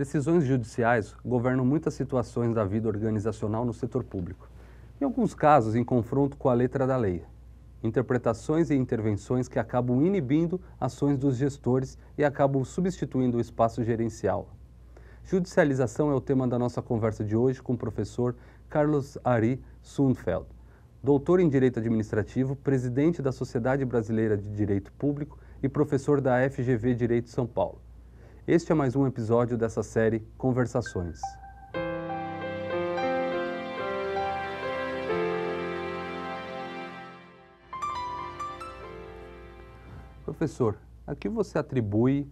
Decisões judiciais governam muitas situações da vida organizacional no setor público, em alguns casos em confronto com a letra da lei. Interpretações e intervenções que acabam inibindo ações dos gestores e acabam substituindo o espaço gerencial. Judicialização é o tema da nossa conversa de hoje com o professor Carlos Ari Sundfeld, doutor em Direito Administrativo, presidente da Sociedade Brasileira de Direito Público e professor da FGV Direito São Paulo. Este é mais um episódio dessa série Conversações. Professor, a que você atribui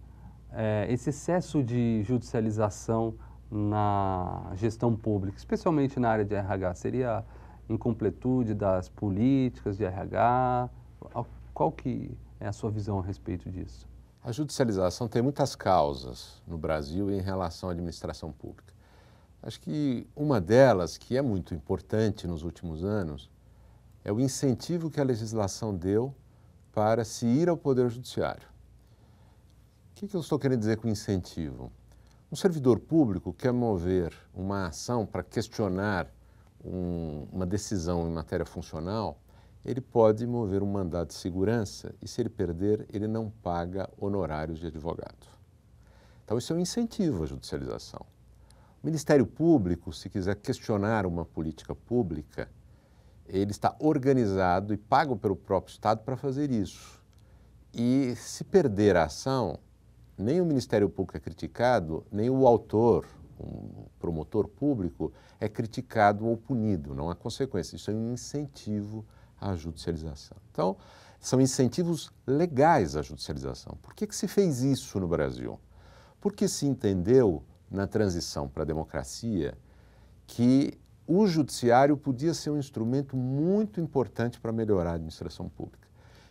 é, esse excesso de judicialização na gestão pública, especialmente na área de RH? Seria incompletude das políticas de RH? Qual que é a sua visão a respeito disso? A judicialização tem muitas causas no Brasil em relação à administração pública. Acho que uma delas, que é muito importante nos últimos anos, é o incentivo que a legislação deu para se ir ao Poder Judiciário. O que, eu estou querendo dizer com incentivo? Um servidor público quer mover uma ação para questionar um, uma decisão em matéria funcional, ele pode mover um mandado de segurança e, se ele perder, ele não paga honorários de advogado. Então, isso é um incentivo à judicialização. O Ministério Público, se quiser questionar uma política pública, ele está organizado e pago pelo próprio Estado para fazer isso. E se perder a ação, nem o Ministério Público é criticado, nem o autor, um promotor público, é criticado ou punido. Não há consequência. Isso é um incentivo à a judicialização. Então, são incentivos legais à judicialização. Por que, que se fez isso no Brasil? Porque se entendeu, na transição para a democracia, que o judiciário podia ser um instrumento muito importante para melhorar a administração pública.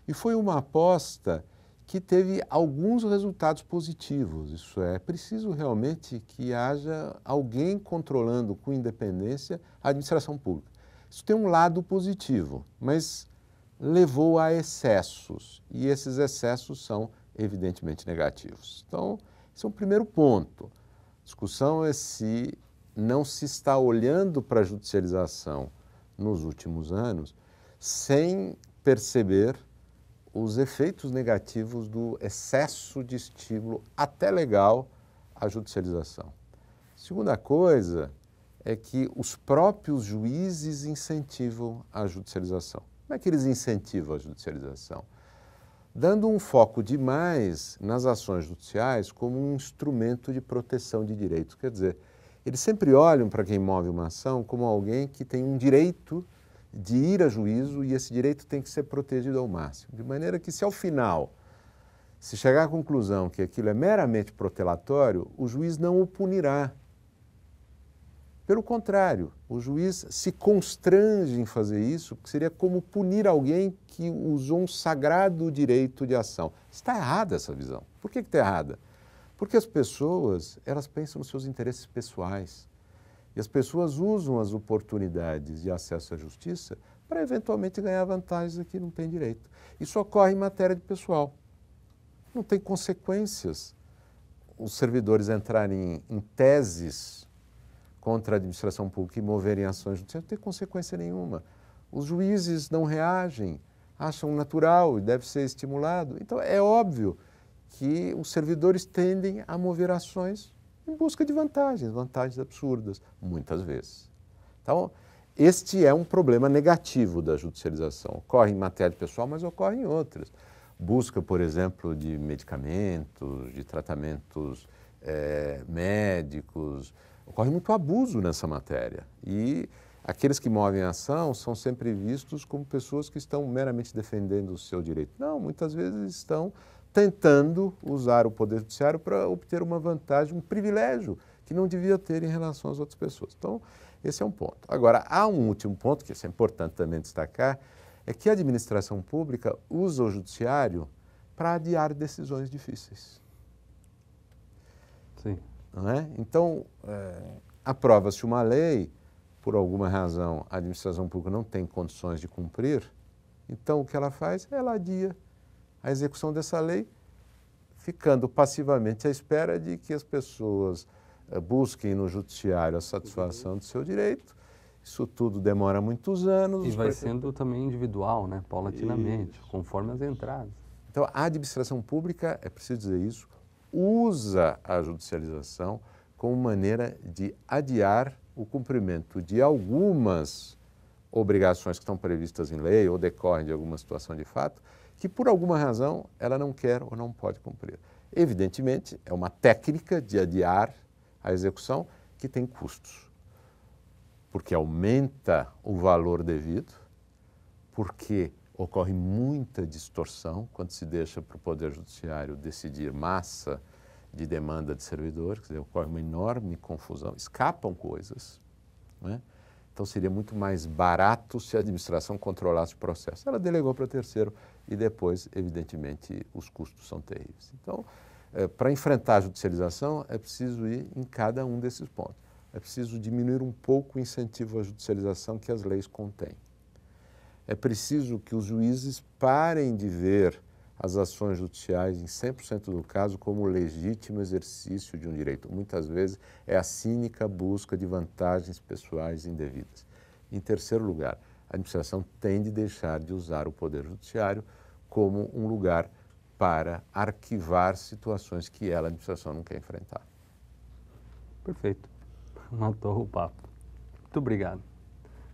E foi uma aposta que teve alguns resultados positivos. Isso é, é preciso realmente que haja alguém controlando com independência a administração pública. Isso tem um lado positivo, mas levou a excessos, e esses excessos são evidentemente negativos. Então, esse é o primeiro ponto. A discussão é se não se está olhando para a judicialização nos últimos anos sem perceber os efeitos negativos do excesso de estímulo, até legal, à judicialização. Segunda coisa é que os próprios juízes incentivam a judicialização. Como é que eles incentivam a judicialização? Dando um foco demais nas ações judiciais como um instrumento de proteção de direitos. Quer dizer, eles sempre olham para quem move uma ação como alguém que tem um direito de ir a juízo e esse direito tem que ser protegido ao máximo. De maneira que, se ao final se chegar à conclusão que aquilo é meramente protelatório, o juiz não o punirá pelo contrário, o juiz se constrange em fazer isso, porque seria como punir alguém que usou um sagrado direito de ação. Está errada essa visão. Por que está errada? Porque as pessoas, elas pensam nos seus interesses pessoais. E as pessoas usam as oportunidades de acesso à justiça para eventualmente ganhar vantagens a que não tem direito. Isso ocorre em matéria de pessoal. Não tem consequências os servidores entrarem em teses contra a administração pública e moverem ações judiciais, não tem consequência nenhuma. Os juízes não reagem, acham natural e deve ser estimulado. Então, é óbvio que os servidores tendem a mover ações em busca de vantagens, vantagens absurdas, muitas vezes. Então, este é um problema negativo da judicialização. Ocorre em matéria pessoal, mas ocorre em outras. Busca, por exemplo, de medicamentos, de tratamentos é, médicos, ocorre muito abuso nessa matéria. E aqueles que movem a ação são sempre vistos como pessoas que estão meramente defendendo o seu direito. Não, muitas vezes estão tentando usar o poder judiciário para obter uma vantagem, um privilégio que não devia ter em relação às outras pessoas. Então, esse é um ponto. Agora, há um último ponto, que é importante também destacar, é que a administração pública usa o judiciário para adiar decisões difíceis. Sim. Né? Então, é, aprova-se uma lei, por alguma razão a administração pública não tem condições de cumprir, então o que ela faz? É ela adia a execução dessa lei, ficando passivamente à espera de que as pessoas é, busquem no judiciário a satisfação do seu direito. Isso tudo demora muitos anos. E vai sendo também individual, né? paulatinamente, isso. conforme as entradas. Então, a administração pública, é preciso dizer isso, usa a judicialização como maneira de adiar o cumprimento de algumas obrigações que estão previstas em lei ou decorrem de alguma situação de fato, que por alguma razão ela não quer ou não pode cumprir. Evidentemente, é uma técnica de adiar a execução que tem custos, porque aumenta o valor devido, porque ocorre muita distorção quando se deixa para o Poder Judiciário decidir massa de demanda de servidores, quer dizer, ocorre uma enorme confusão, escapam coisas. Né? Então seria muito mais barato se a administração controlasse o processo. Ela delegou para terceiro e depois, evidentemente, os custos são terríveis. Então, é, para enfrentar a judicialização, é preciso ir em cada um desses pontos. É preciso diminuir um pouco o incentivo à judicialização que as leis contêm é preciso que os juízes parem de ver as ações judiciais em 100% do caso como legítimo exercício de um direito. Muitas vezes é a cínica busca de vantagens pessoais indevidas. Em terceiro lugar, a administração tem de deixar de usar o poder judiciário como um lugar para arquivar situações que ela, a administração, não quer enfrentar. Perfeito. Matou o papo. Muito obrigado.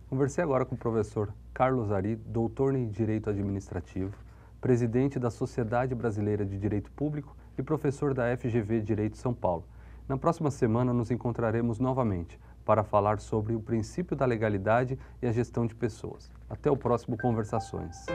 Conversei agora com o professor Carlos Ari, doutor em Direito Administrativo, presidente da Sociedade Brasileira de Direito Público e professor da FGV Direito São Paulo. Na próxima semana nos encontraremos novamente para falar sobre o princípio da legalidade e a gestão de pessoas. Até o próximo Conversações.